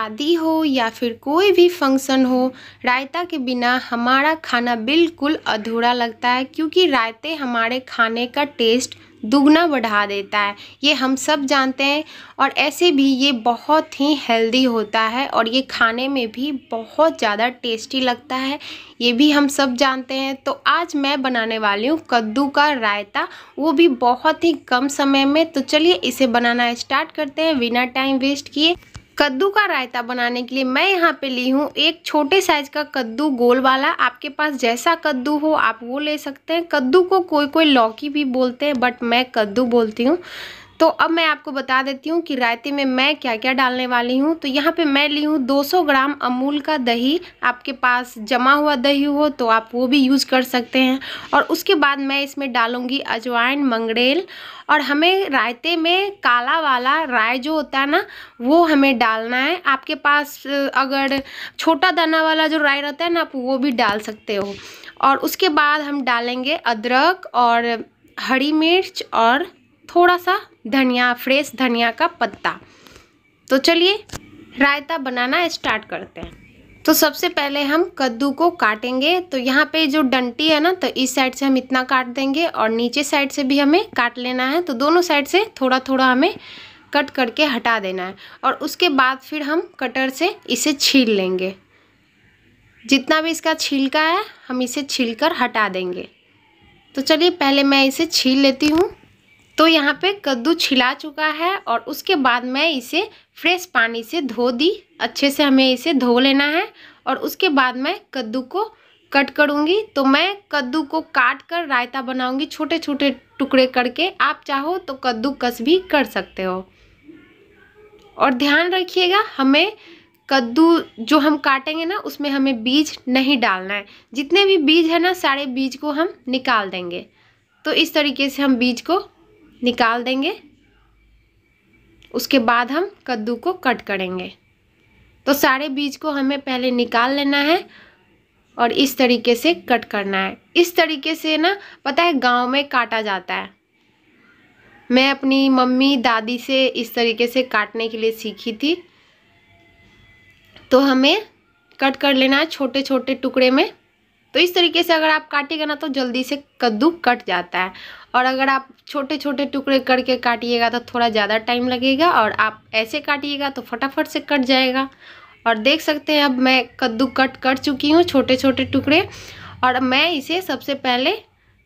शादी हो या फिर कोई भी फंक्शन हो रायता के बिना हमारा खाना बिल्कुल अधूरा लगता है क्योंकि रायते हमारे खाने का टेस्ट दुगना बढ़ा देता है ये हम सब जानते हैं और ऐसे भी ये बहुत ही हेल्दी होता है और ये खाने में भी बहुत ज़्यादा टेस्टी लगता है ये भी हम सब जानते हैं तो आज मैं बनाने वाली हूँ कद्दू का रायता वो भी बहुत ही कम समय में तो चलिए इसे बनाना स्टार्ट करते हैं बिना टाइम वेस्ट किए कद्दू का रायता बनाने के लिए मैं यहाँ पे ली हूँ एक छोटे साइज का कद्दू गोल वाला आपके पास जैसा कद्दू हो आप वो ले सकते हैं कद्दू को कोई कोई लौकी भी बोलते हैं बट मैं कद्दू बोलती हूँ तो अब मैं आपको बता देती हूँ कि रायते में मैं क्या क्या डालने वाली हूँ तो यहाँ पे मैं ली हूँ 200 ग्राम अमूल का दही आपके पास जमा हुआ दही हो तो आप वो भी यूज़ कर सकते हैं और उसके बाद मैं इसमें डालूँगी अजवाइन मंगरेल और हमें रायते में काला वाला राय जो होता है ना वो हमें डालना है आपके पास अगर छोटा दाना वाला जो राय रहता है ना आप वो भी डाल सकते हो और उसके बाद हम डालेंगे अदरक और हरी मिर्च और थोड़ा सा धनिया फ्रेश धनिया का पत्ता तो चलिए रायता बनाना स्टार्ट करते हैं तो सबसे पहले हम कद्दू को काटेंगे तो यहाँ पे जो डंटी है ना तो इस साइड से हम इतना काट देंगे और नीचे साइड से भी हमें काट लेना है तो दोनों साइड से थोड़ा थोड़ा हमें कट करके हटा देना है और उसके बाद फिर हम कटर से इसे छील लेंगे जितना भी इसका छिलका है हम इसे छील कर हटा देंगे तो चलिए पहले मैं इसे छील लेती हूँ तो यहाँ पे कद्दू छिला चुका है और उसके बाद मैं इसे फ्रेश पानी से धो दी अच्छे से हमें इसे धो लेना है और उसके बाद मैं कद्दू को कट करूँगी तो मैं कद्दू को काट कर रायता बनाऊँगी छोटे छोटे टुकड़े करके आप चाहो तो कद्दू कस भी कर सकते हो और ध्यान रखिएगा हमें कद्दू जो हम काटेंगे ना उसमें हमें बीज नहीं डालना है जितने भी बीज है ना सारे बीज को हम निकाल देंगे तो इस तरीके से हम बीज को निकाल देंगे उसके बाद हम कद्दू को कट करेंगे तो सारे बीज को हमें पहले निकाल लेना है और इस तरीके से कट करना है इस तरीके से ना पता है गांव में काटा जाता है मैं अपनी मम्मी दादी से इस तरीके से काटने के लिए सीखी थी तो हमें कट कर लेना है छोटे छोटे टुकड़े में तो इस तरीके से अगर आप काटेगा ना तो जल्दी से कद्दू कट जाता है और अगर आप छोटे छोटे टुकड़े करके काटिएगा तो थोड़ा ज़्यादा टाइम लगेगा और आप ऐसे काटिएगा तो फटाफट से कट जाएगा और देख सकते हैं अब मैं कद्दू कट कर चुकी हूँ छोटे छोटे टुकड़े और मैं इसे सबसे पहले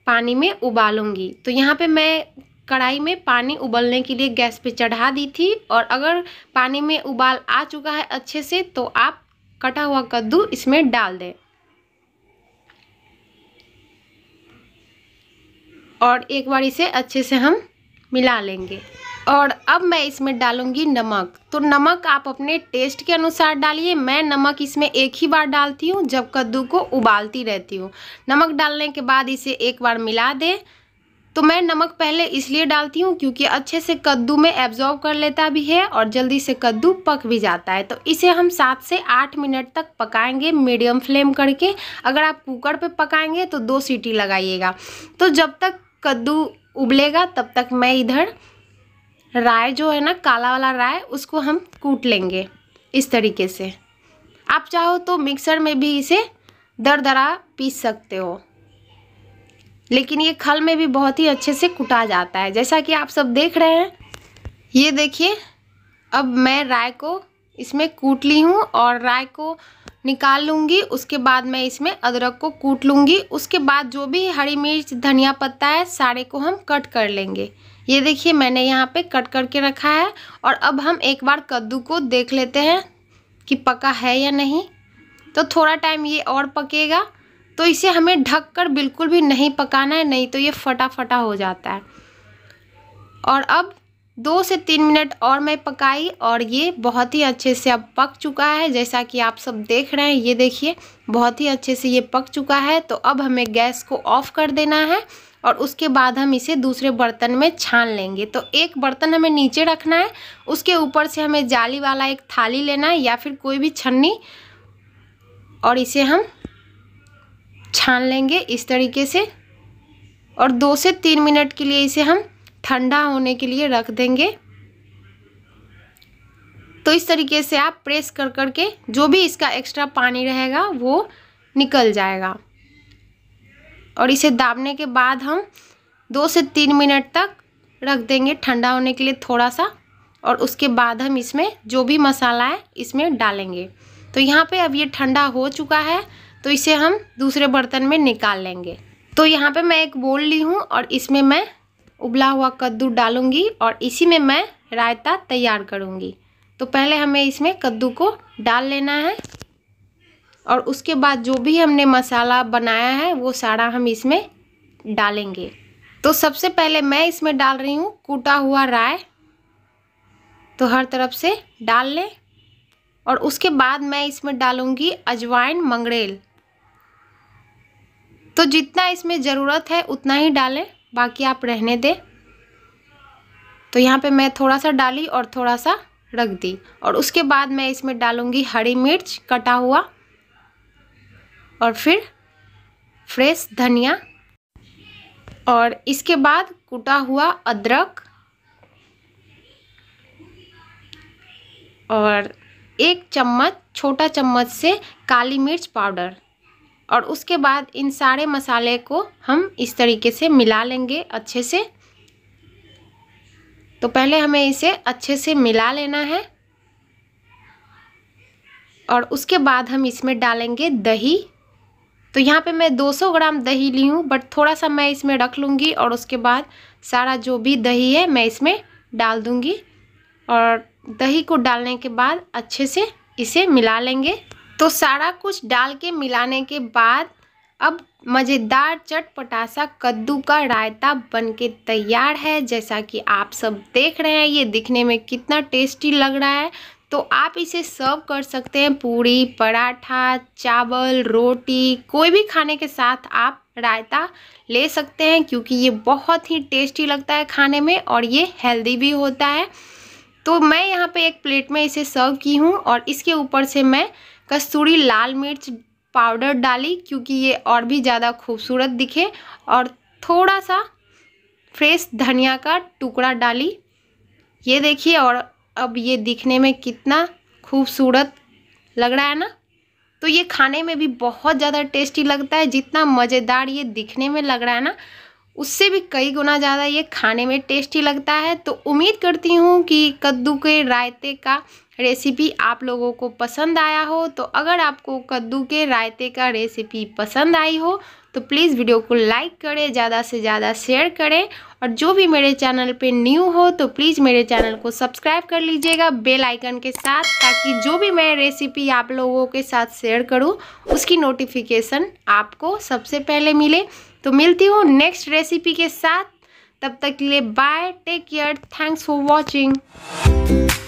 पानी में उबालूँगी तो यहाँ पे मैं कढ़ाई में पानी उबलने के लिए गैस पे चढ़ा दी थी और अगर पानी में उबाल आ चुका है अच्छे से तो आप कटा हुआ कद्दू इसमें डाल दें और एक बार इसे अच्छे से हम मिला लेंगे और अब मैं इसमें डालूंगी नमक तो नमक आप अपने टेस्ट के अनुसार डालिए मैं नमक इसमें एक ही बार डालती हूँ जब कद्दू को उबालती रहती हूँ नमक डालने के बाद इसे एक बार मिला दें तो मैं नमक पहले इसलिए डालती हूँ क्योंकि अच्छे से कद्दू में एब्जॉर्व कर लेता भी है और जल्दी से कद्दू पक भी जाता है तो इसे हम सात से आठ मिनट तक पकाएंगे मीडियम फ्लेम करके अगर आप कुकर पे पकाएंगे तो दो सीटी लगाइएगा तो जब तक कद्दू उबलेगा तब तक मैं इधर राय जो है ना काला वाला राय उसको हम कूट लेंगे इस तरीके से आप चाहो तो मिक्सर में भी इसे दर दरा पीस सकते हो लेकिन ये खल में भी बहुत ही अच्छे से कुटा जाता है जैसा कि आप सब देख रहे हैं ये देखिए अब मैं राय को इसमें कूट ली हूँ और राय को निकाल लूँगी उसके बाद मैं इसमें अदरक को कूट लूँगी उसके बाद जो भी हरी मिर्च धनिया पत्ता है सारे को हम कट कर लेंगे ये देखिए मैंने यहाँ पे कट करके रखा है और अब हम एक बार कद्दू को देख लेते हैं कि पका है या नहीं तो थोड़ा टाइम ये और पकेगा तो इसे हमें ढक कर बिल्कुल भी नहीं पकाना है नहीं तो ये फटाफटा हो जाता है और अब दो से तीन मिनट और मैं पकाई और ये बहुत ही अच्छे से अब पक चुका है जैसा कि आप सब देख रहे हैं ये देखिए बहुत ही अच्छे से ये पक चुका है तो अब हमें गैस को ऑफ़ कर देना है और उसके बाद हम इसे दूसरे बर्तन में छान लेंगे तो एक बर्तन हमें नीचे रखना है उसके ऊपर से हमें जाली वाला एक थाली लेना है या फिर कोई भी छन्नी और इसे हम छान लेंगे इस तरीके से और दो से तीन मिनट के लिए इसे हम ठंडा होने के लिए रख देंगे तो इस तरीके से आप प्रेस कर कर के जो भी इसका एक्स्ट्रा पानी रहेगा वो निकल जाएगा और इसे दाबने के बाद हम दो से तीन मिनट तक रख देंगे ठंडा होने के लिए थोड़ा सा और उसके बाद हम इसमें जो भी मसाला है इसमें डालेंगे तो यहाँ पे अब ये ठंडा हो चुका है तो इसे हम दूसरे बर्तन में निकाल लेंगे तो यहाँ पे मैं एक बोल ली हूँ और इसमें मैं उबला हुआ कद्दू डालूंगी और इसी में मैं रायता तैयार करूंगी तो पहले हमें इसमें कद्दू को डाल लेना है और उसके बाद जो भी हमने मसाला बनाया है वो सारा हम इसमें डालेंगे तो सबसे पहले मैं इसमें डाल रही हूँ कूटा हुआ राय तो हर तरफ से डाल लें और उसके बाद मैं इसमें डालूँगी अजवाइन मंगरेल तो जितना इसमें ज़रूरत है उतना ही डालें बाकी आप रहने दें तो यहाँ पे मैं थोड़ा सा डाली और थोड़ा सा रख दी और उसके बाद मैं इसमें डालूँगी हरी मिर्च कटा हुआ और फिर फ्रेश धनिया और इसके बाद कुटा हुआ अदरक और एक चम्मच छोटा चम्मच से काली मिर्च पाउडर और उसके बाद इन सारे मसाले को हम इस तरीके से मिला लेंगे अच्छे से तो पहले हमें इसे अच्छे से मिला लेना है और उसके बाद हम इसमें डालेंगे दही तो यहाँ पे मैं 200 ग्राम दही ली हूँ बट थोड़ा सा मैं इसमें रख लूँगी और उसके बाद सारा जो भी दही है मैं इसमें डाल दूँगी और दही को डालने के बाद अच्छे से इसे मिला लेंगे तो सारा कुछ डाल के मिलाने के बाद अब मज़ेदार चटपटा सा कद्दू का रायता बनके तैयार है जैसा कि आप सब देख रहे हैं ये दिखने में कितना टेस्टी लग रहा है तो आप इसे सर्व कर सकते हैं पूरी पराठा चावल रोटी कोई भी खाने के साथ आप रायता ले सकते हैं क्योंकि ये बहुत ही टेस्टी लगता है खाने में और ये हेल्दी भी होता है तो मैं यहाँ पे एक प्लेट में इसे सर्व की हूँ और इसके ऊपर से मैं कस्तूरी लाल मिर्च पाउडर डाली क्योंकि ये और भी ज़्यादा खूबसूरत दिखे और थोड़ा सा फ्रेश धनिया का टुकड़ा डाली ये देखिए और अब ये दिखने में कितना खूबसूरत लग रहा है ना तो ये खाने में भी बहुत ज़्यादा टेस्टी लगता है जितना मज़ेदार ये दिखने में लग रहा है ना उससे भी कई गुना ज़्यादा ये खाने में टेस्टी लगता है तो उम्मीद करती हूँ कि कद्दू के रायते का रेसिपी आप लोगों को पसंद आया हो तो अगर आपको कद्दू के रायते का रेसिपी पसंद आई हो तो प्लीज़ वीडियो को लाइक करें ज़्यादा से ज़्यादा शेयर करें और जो भी मेरे चैनल पे न्यू हो तो प्लीज़ मेरे चैनल को सब्सक्राइब कर लीजिएगा बेल आइकन के साथ ताकि जो भी मैं रेसिपी आप लोगों के साथ शेयर करूँ उसकी नोटिफिकेशन आपको सबसे पहले मिले तो मिलती हूँ नेक्स्ट रेसिपी के साथ तब तक के लिए bye take care thanks for watching